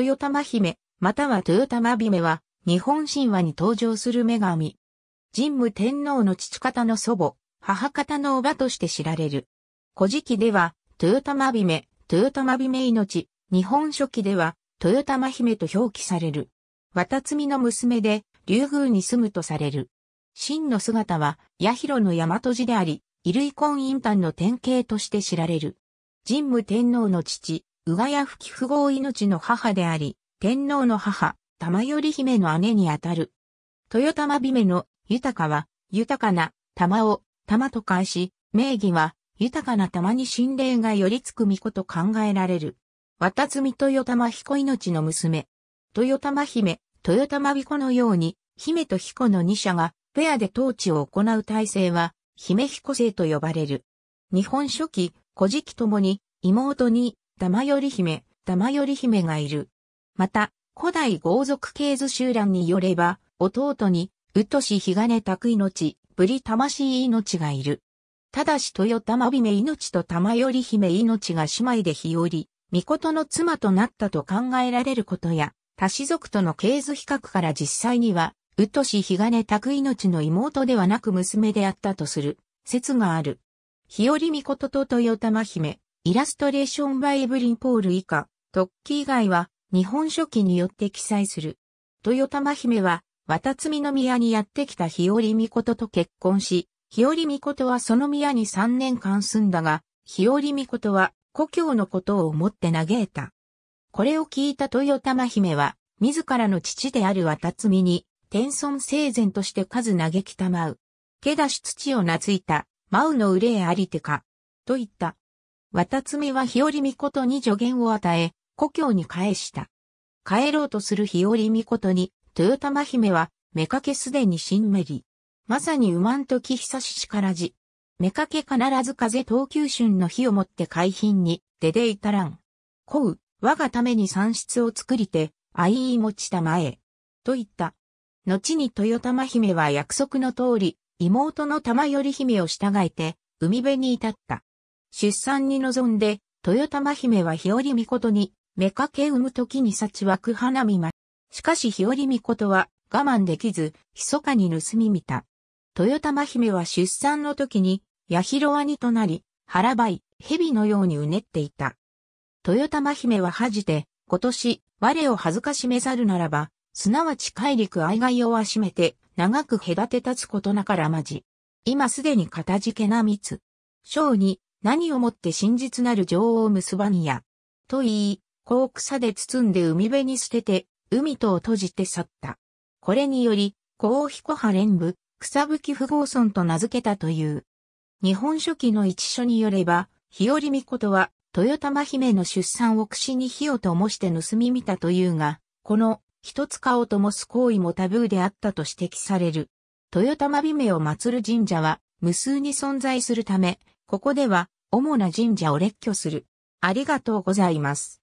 豊玉姫、または豊玉姫は、日本神話に登場する女神。神武天皇の父方の祖母、母方のおばとして知られる。古事記では、豊玉姫、豊玉姫命、日本書紀では、豊玉姫と表記される。渡摘の娘で、竜宮に住むとされる。真の姿は、八広の大和寺であり、衣類婚姻丹の典型として知られる。神武天皇の父、うがや吹き不合命の母であり、天皇の母、玉より姫の姉にあたる。豊玉姫の豊かは、豊かな玉を玉と返し、名義は、豊かな玉に神霊が寄りつく巫女と考えられる。渡積豊玉彦命の娘。豊玉姫、豊玉彦のように、姫と彦の二者が、ペアで統治を行う体制は、姫彦制と呼ばれる。日本初期、古事記ともに、妹に玉より姫、玉より姫がいる。また、古代豪族系図集団によれば、弟に、うとしひがねたく命、ぶり魂命がいる。ただし豊玉姫命と玉より姫命が姉妹で日和、御事の妻となったと考えられることや、他氏族との系図比較から実際には、うとしひがねたく命の妹ではなく娘であったとする、説がある。日和御事と豊玉姫、イラストレーションバエブリン・ポール以下、特記以外は日本書紀によって記載する。豊玉姫は、渡積宮にやってきた日和美琴と結婚し、日和美琴はその宮に3年間住んだが、日和美琴は故郷のことを思って嘆いた。これを聞いた豊玉姫は、自らの父である渡積に、天孫生前として数嘆きたまう。けだし土をないた、舞うの憂いありてか、と言った。渡摘は日和美琴に助言を与え、故郷に返した。帰ろうとする日和美琴に、豊玉姫は、めかけすでにしんめり。まさにうまんとき久ししからじ。めかけ必ず風東急春の日をもって海浜に、出でいたらん。こう、我がために産出を作りて、愛いい持ちたまえ。と言った。後に豊玉姫は約束の通り、妹の玉より姫を従えて、海辺に至った。出産に臨んで、豊玉姫は日和美琴に、目かけ産む時に幸はく花見ま。しかし日和美琴は我慢できず、密かに盗み見た。豊玉姫は出産の時に、八広兄となり、腹ばい、蛇のようにうねっていた。豊玉姫は恥じて、今年、我を恥ずかしめざるならば、すなわち海陸愛害をあしめて、長く隔て立つことなからまじ。今すでに片付けな密。章に、何をもって真実なる王を結ばんや。と言い、こう草で包んで海辺に捨てて、海とを閉じて去った。これにより、こう彦派連部、草吹不合村と名付けたという。日本書紀の一書によれば、日和美琴は、豊玉姫の出産を串に火を灯して盗み見たというが、この、一つ顔を灯す行為もタブーであったと指摘される。豊玉姫を祀る神社は、無数に存在するため、ここでは、主な神社を列挙する。ありがとうございます。